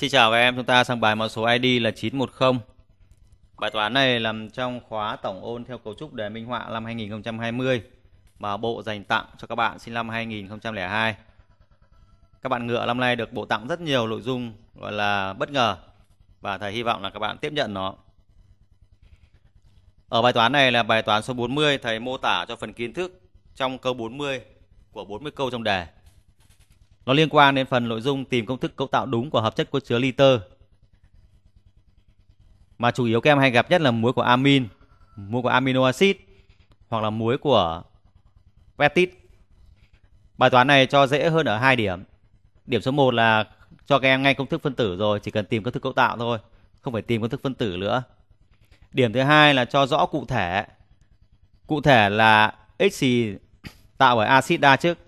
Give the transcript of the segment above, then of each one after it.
Xin chào các em, chúng ta sang bài mã số ID là 910. Bài toán này nằm trong khóa tổng ôn theo cấu trúc đề minh họa năm 2020 mà bộ dành tặng cho các bạn sinh năm 2002. Các bạn ngựa năm nay được bộ tặng rất nhiều nội dung gọi là bất ngờ và thầy hy vọng là các bạn tiếp nhận nó. Ở bài toán này là bài toán số 40, thầy mô tả cho phần kiến thức trong câu 40 của 40 câu trong đề. Nó liên quan đến phần nội dung tìm công thức cấu tạo đúng của hợp chất có chứa liter. Mà chủ yếu các em hay gặp nhất là muối của amin, muối của amino acid hoặc là muối của peptide. Bài toán này cho dễ hơn ở hai điểm. Điểm số 1 là cho các em ngay công thức phân tử rồi, chỉ cần tìm công thức cấu tạo thôi, không phải tìm công thức phân tử nữa. Điểm thứ hai là cho rõ cụ thể. Cụ thể là X gì tạo bởi axit đa chức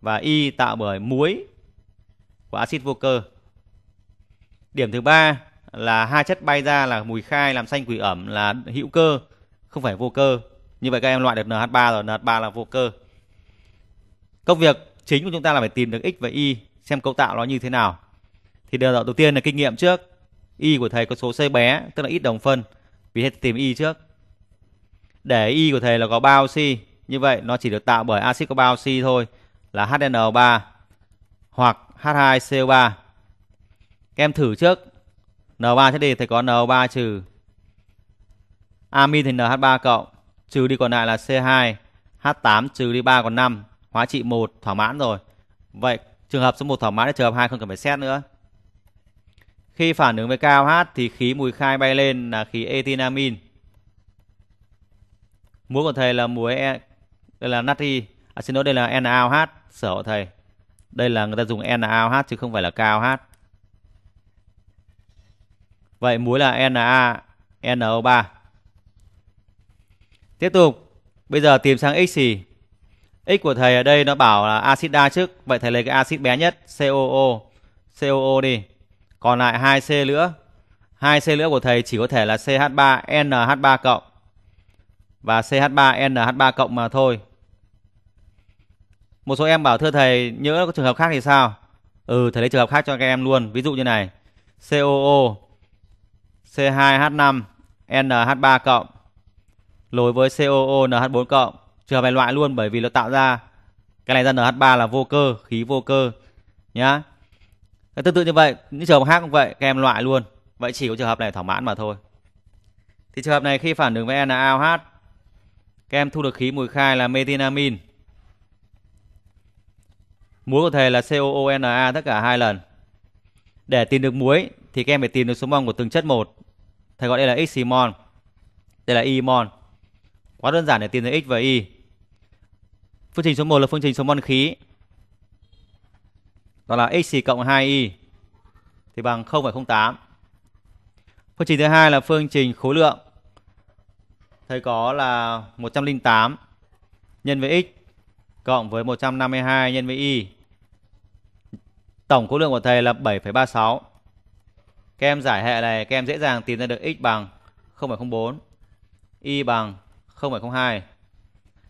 và Y tạo bởi muối của axit vô cơ. Điểm thứ ba là hai chất bay ra là mùi khai làm xanh quỷ ẩm là hữu cơ không phải vô cơ. Như vậy các em loại được NH3 rồi, NH3 là vô cơ. Công việc chính của chúng ta là phải tìm được x và y xem cấu tạo nó như thế nào. Thì điều đầu tiên là kinh nghiệm trước. Y của thầy có số C bé, tức là ít đồng phân. Vì thế tìm y trước. Để y của thầy là có bao oxy, như vậy nó chỉ được tạo bởi axit có bao oxy thôi là HN 3 hoặc H2CO3. Các em thử trước. N3 thế thì thầy có N 3 trừ amin thì NH3 cộng trừ đi còn lại là C2, H8 trừ đi 3 còn 5, hóa trị 1 thỏa mãn rồi. Vậy trường hợp số 1 thỏa mãn thì trường hợp 2 không cần phải xét nữa. Khi phản ứng với cao h thì khí mùi khai bay lên là khí etinamin. Muối của thầy là muối e, là natri à, xin lỗi đây là NaOH sở hộ thầy đây là người ta dùng NaOH chứ không phải là KOH vậy muối là Na NO3 tiếp tục bây giờ tìm sang x gì x của thầy ở đây nó bảo là axit đa chức vậy thầy lấy cái axit bé nhất COO COO đi còn lại 2C nữa 2C nữa của thầy chỉ có thể là CH3NH3 cộng và CH3NH3 cộng mà thôi một số em bảo thưa thầy nhớ có trường hợp khác thì sao ừ thầy lấy trường hợp khác cho các em luôn ví dụ như này COO C2H5 NH3 cộng lối với COO NH4 cộng trường hợp này loại luôn bởi vì nó tạo ra cái này ra NH3 là vô cơ khí vô cơ nhá tương tự như vậy những trường hợp khác cũng vậy các em loại luôn vậy chỉ có trường hợp này thỏa mãn mà thôi thì trường hợp này khi phản ứng với NaOH các em thu được khí mùi khai là methylamin muối của thầy là COONA tất cả hai lần để tìm được muối thì các em phải tìm được số mol của từng chất một thầy gọi đây là x mol đây là y mol quá đơn giản để tìm được x và y phương trình số 1 là phương trình số mol khí đó là x cộng 2y thì bằng 0,08 phương trình thứ hai là phương trình khối lượng thầy có là 108 nhân với x cộng với 152 nhân với y. Tổng khối lượng của thầy là 7,36. Các em giải hệ này, các em dễ dàng tìm ra được x bằng 0,04, y bằng 0,02.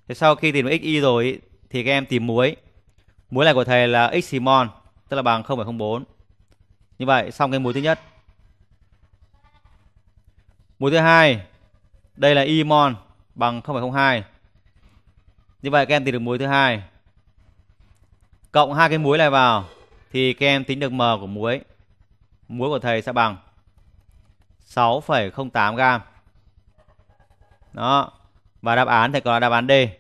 Thế sau khi tìm được x y rồi thì các em tìm muối. Muối này của thầy là x simon, tức là bằng 0,04. Như vậy xong cái muối thứ nhất. Muối thứ hai, đây là y mon bằng 0,02 như vậy các em tính được muối thứ hai cộng hai cái muối này vào thì các em tính được m của muối muối của thầy sẽ bằng 6,08 gram đó và đáp án thầy có là đáp án D